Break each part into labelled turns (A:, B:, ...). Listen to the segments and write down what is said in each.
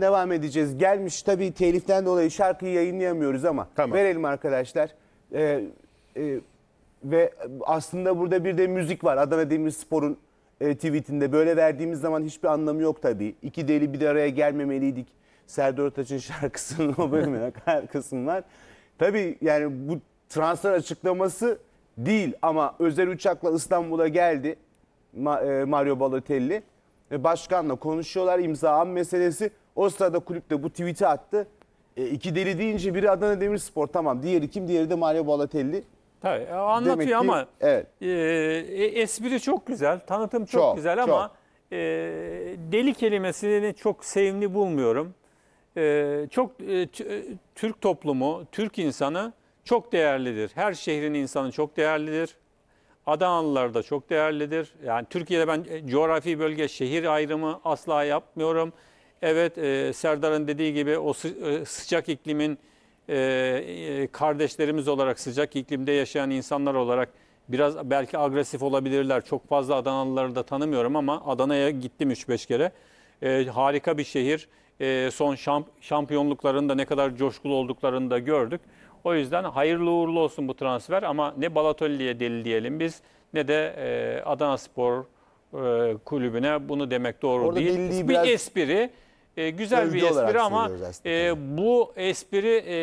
A: Devam edeceğiz. Gelmiş tabii teliften dolayı şarkıyı yayınlayamıyoruz ama Tamam. verelim arkadaşlar. Ee, e, ve aslında burada bir de müzik var. Adana Demirspor'un e, tweetinde böyle verdiğimiz zaman hiçbir anlamı yok tabii. İki deli bir araya gelmemeliydik. Serdar Ortaç'ın şarkısının o bölümüne kadar kısımlar. Tabii yani bu transfer açıklaması değil ama özel uçakla İstanbul'a geldi e, Mario Balotelli. E, Başkanla konuşuyorlar imza an meselesi. O sırada kulüpte bu tweet'i attı. E, iki deli deyince biri Adana Demirspor tamam. Diğeri kim? Diğeri de Mario Balotelli. Tabii e, anlatıyor Demek ki- ama
B: evet. E, e, espri çok güzel, tanıtım çok, Çok, güzel ama e, deli kelimesini çok sevimli bulmuyorum. E, çok e, t- e, Türk toplumu, Türk insanı çok değerlidir. Her şehrin insanı çok değerlidir. Adanalılar da çok değerlidir. Yani Türkiye'de ben e, coğrafi bölge şehir ayrımı asla yapmıyorum. Evet e, Serdar'ın dediği gibi o sı e, sıcak iklimin e, e, kardeşlerimiz olarak sıcak iklimde yaşayan insanlar olarak biraz belki agresif olabilirler. Çok fazla Adanalıları da tanımıyorum ama Adana'ya gittim 3-5 kere. E, harika bir şehir. E, son şamp şampiyonluklarında ne kadar coşkulu olduklarını da gördük. O yüzden hayırlı uğurlu olsun bu transfer ama ne Balatolli'ye deli diyelim biz ne de e, Adana Spor e, kulübüne bunu demek doğru Orada değil. Bir biraz... espri. E, güzel Övgü bir espri ama e, bu espri e,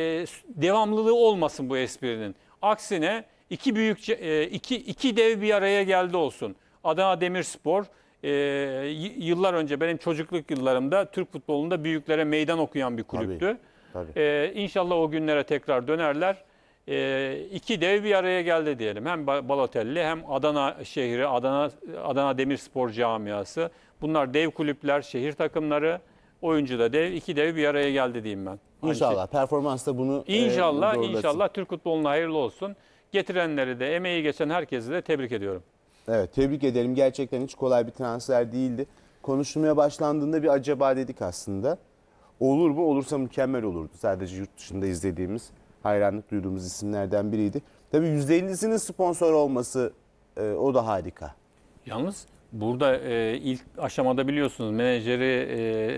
B: devamlılığı olmasın bu esprinin. Aksine iki büyük e, iki iki dev bir araya geldi olsun. Adana Demirspor e, yıllar önce benim çocukluk yıllarımda Türk futbolunda büyüklere meydan okuyan bir kulüptü. Tabii. Tabii. Ee, inşallah o günlere tekrar dönerler. Ee, iki dev bir araya geldi diyelim. Hem Balotelli hem Adana şehri, Adana Adana Demirspor camiası. Bunlar dev kulüpler, şehir takımları oyuncu da dev, iki dev bir araya geldi diyeyim ben. Şey. İnşallah
A: performansta bunu e, İnşallah, e, inşallah Türk futboluna
B: hayırlı olsun. Getirenleri de, emeği geçen herkesi de tebrik ediyorum.
A: Evet tebrik edelim. Gerçekten hiç kolay bir transfer değildi. Konuşmaya başlandığında bir acaba dedik aslında. Olur bu olursa mükemmel olurdu. Sadece yurt dışında izlediğimiz, hayranlık duyduğumuz isimlerden biriydi. Tabii %50'sinin sponsor olması e, o da harika.
B: Yalnız Burada e, ilk aşamada biliyorsunuz menajeri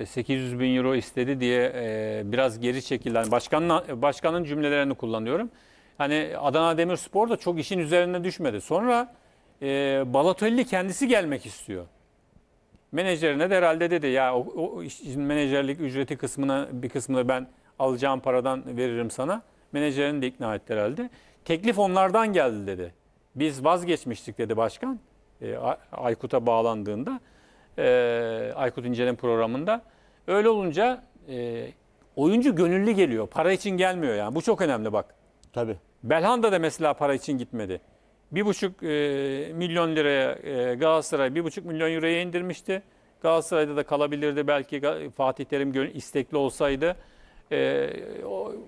B: e, 800 bin euro istedi diye e, biraz geri çekilen hani başkanın, başkanın cümlelerini kullanıyorum. Hani Adana Demirspor da çok işin üzerine düşmedi. Sonra e, Balotelli kendisi gelmek istiyor. Menajerine de herhalde dedi ya o, o işin menajerlik ücreti kısmına bir kısmını ben alacağım paradan veririm sana. Menajerini de ikna etti herhalde. Teklif onlardan geldi dedi. Biz vazgeçmiştik dedi başkan e, Aykut'a bağlandığında e, Aykut İncelem programında öyle olunca e, oyuncu gönüllü geliyor. Para için gelmiyor yani. Bu çok önemli bak. Tabii. Belhanda da mesela para için gitmedi. Bir buçuk e, milyon liraya e, Galatasaray bir buçuk milyon liraya indirmişti. Galatasaray'da da kalabilirdi belki Fatih Terim istekli olsaydı. Ee,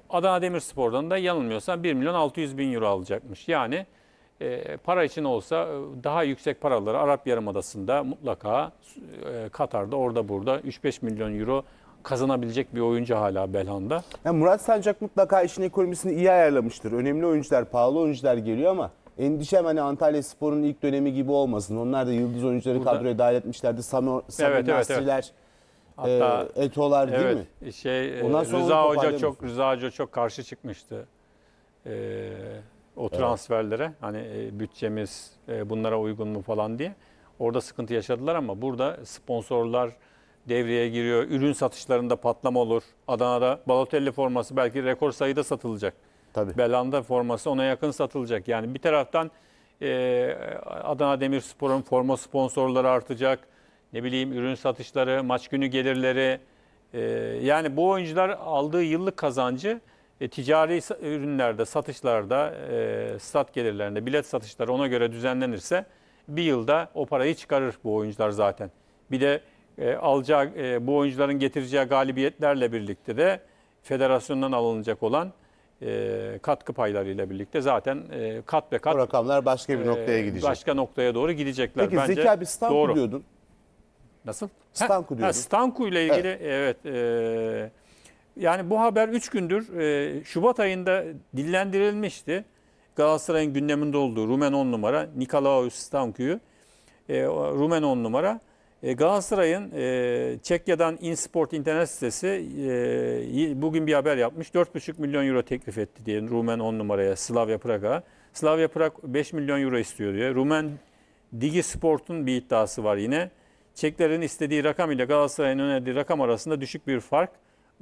B: Adana Demirspor'dan da yanılmıyorsam 1 milyon 600 bin euro alacakmış. Yani e, para için olsa e, daha yüksek paraları Arap Yarımadası'nda mutlaka e, Katar'da orada burada 3-5 milyon euro kazanabilecek bir oyuncu hala Belhanda.
A: Yani Murat Sancak mutlaka işin ekonomisini iyi ayarlamıştır. Önemli oyuncular, pahalı oyuncular geliyor ama endişem hani Antalya Spor'un ilk dönemi gibi olmasın. Onlar da yıldız oyuncuları Burada, kadroya dahil etmişlerdi. Samir, Samir evet, evet, evet. Hatta, e, Etolar değil evet, mi? Şey, e, Ondan sonra Rıza Hoca çok
B: Rıza Hoca çok karşı çıkmıştı. Ee, o transferlere hani e, bütçemiz e, bunlara uygun mu falan diye. Orada sıkıntı yaşadılar ama burada sponsorlar devreye giriyor. Ürün satışlarında patlama olur. Adana'da Balotelli forması belki rekor sayıda satılacak. Tabii. Belanda forması ona yakın satılacak. Yani bir taraftan e, Adana Demirspor'un forma sponsorları artacak. Ne bileyim ürün satışları, maç günü gelirleri. E, yani bu oyuncular aldığı yıllık kazancı e, ticari ürünlerde, satışlarda, e, stat gelirlerinde, bilet satışları ona göre düzenlenirse bir yılda o parayı çıkarır bu oyuncular zaten. Bir de e, alacağı, e, bu oyuncuların getireceği galibiyetlerle birlikte de federasyondan alınacak olan e, katkı paylarıyla birlikte zaten e, kat ve kat o rakamlar başka bir e, noktaya gidecek. Başka noktaya doğru gidecekler. Peki Bence Zeki abi Stanku doğru. diyordun. Nasıl? Stanku diyordun. Ha, Stanku ile ilgili evet, evet e, yani bu haber 3 gündür e, Şubat ayında dillendirilmişti. Galatasaray'ın gündeminde olduğu Rumen 10 numara Nikolaos Stanku'yu e, Rumen 10 numara e, Galatasaray'ın e, Çekya'dan InSport internet sitesi e, bugün bir haber yapmış. 4,5 milyon euro teklif etti diye Rumen 10 numaraya Slavia Prag'a. Slavia Prag 5 milyon euro istiyor diye. Rumen Digi Sport'un bir iddiası var yine. Çeklerin istediği rakam ile Galatasaray'ın önerdiği rakam arasında düşük bir fark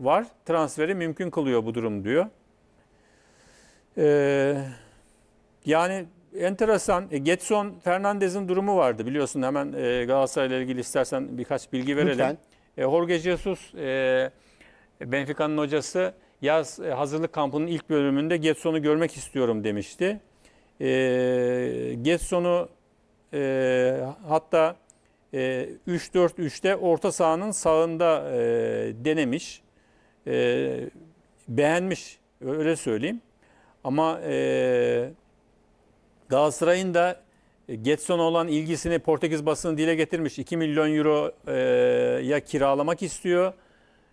B: var. Transferi mümkün kılıyor bu durum diyor. Ee, yani enteresan. E, Getson Fernandez'in durumu vardı biliyorsun. Hemen e, Galatasaray ile ilgili istersen birkaç bilgi verelim. Lütfen. E, Jorge Jesus e, Benfica'nın hocası yaz e, hazırlık kampının ilk bölümünde Getson'u görmek istiyorum demişti. E, Getson'u e, hatta e, 3-4-3'te orta sahanın sağında e, denemiş e, beğenmiş öyle söyleyeyim. Ama e, Galatasaray'ın da e, Getson'a olan ilgisini Portekiz basını dile getirmiş. 2 milyon euroya e, kiralamak istiyor.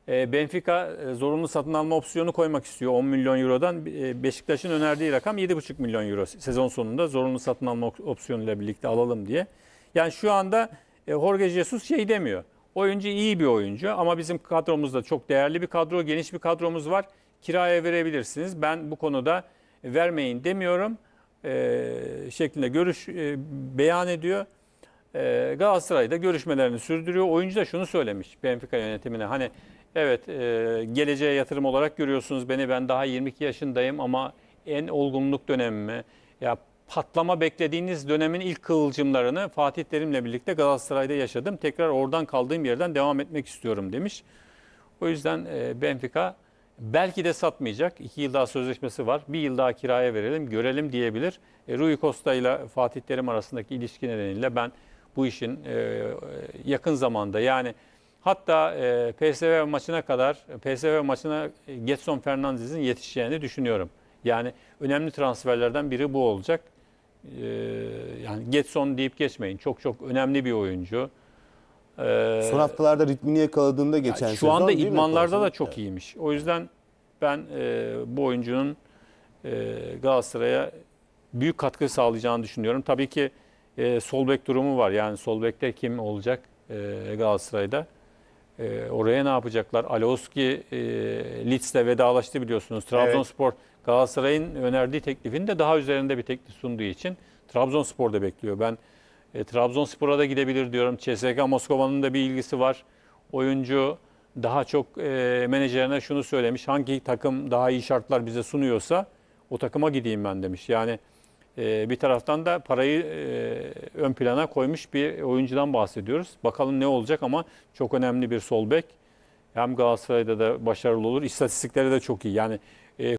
B: E, Benfica e, zorunlu satın alma opsiyonu koymak istiyor 10 milyon eurodan. E, Beşiktaş'ın önerdiği rakam 7,5 milyon euro sezon sonunda zorunlu satın alma opsiyonuyla birlikte alalım diye. Yani şu anda e, Jorge Jesus şey demiyor. Oyuncu iyi bir oyuncu ama bizim kadromuzda çok değerli bir kadro, geniş bir kadromuz var. Kiraya verebilirsiniz. Ben bu konuda vermeyin demiyorum e, şeklinde görüş e, beyan ediyor. E, Galatasaray da görüşmelerini sürdürüyor. Oyuncu da şunu söylemiş Benfica yönetimine. Hani evet e, geleceğe yatırım olarak görüyorsunuz beni. Ben daha 22 yaşındayım ama en olgunluk dönemimi ya patlama beklediğiniz dönemin ilk kıvılcımlarını Fatih Terim'le birlikte Galatasaray'da yaşadım. Tekrar oradan kaldığım yerden devam etmek istiyorum demiş. O yüzden e, Benfica belki de satmayacak. İki yıl daha sözleşmesi var. Bir yıl daha kiraya verelim, görelim diyebilir. E, Rui Costa ile Fatih Terim arasındaki ilişki nedeniyle ben bu işin e, yakın zamanda yani hatta PSV maçına kadar PSV maçına Getson Fernandez'in yetişeceğini düşünüyorum. Yani önemli transferlerden biri bu olacak e, yani Getson deyip geçmeyin. Çok çok önemli bir oyuncu. Ee, Son
A: haftalarda ritmini yakaladığında geçen yani Şu anda idmanlarda da çok iyiymiş.
B: O yüzden ben e, bu oyuncunun e, Galatasaray'a büyük katkı sağlayacağını düşünüyorum. Tabii ki e, sol bek durumu var. Yani sol bekte kim olacak e, Galatasaray'da? E, oraya ne yapacaklar? Alioski e, Litz'le vedalaştı biliyorsunuz. Trabzonspor Galatasaray'ın önerdiği teklifin de daha üzerinde bir teklif sunduğu için Trabzonspor da bekliyor. Ben e, Trabzonspor'a da gidebilir diyorum. CSKA Moskova'nın da bir ilgisi var. Oyuncu daha çok e, menajerine şunu söylemiş. Hangi takım daha iyi şartlar bize sunuyorsa o takıma gideyim ben demiş. Yani ee, bir taraftan da parayı e, ön plana koymuş bir oyuncudan bahsediyoruz. Bakalım ne olacak ama çok önemli bir sol bek. Hem Galatasaray'da da başarılı olur. İstatistikleri de çok iyi. Yani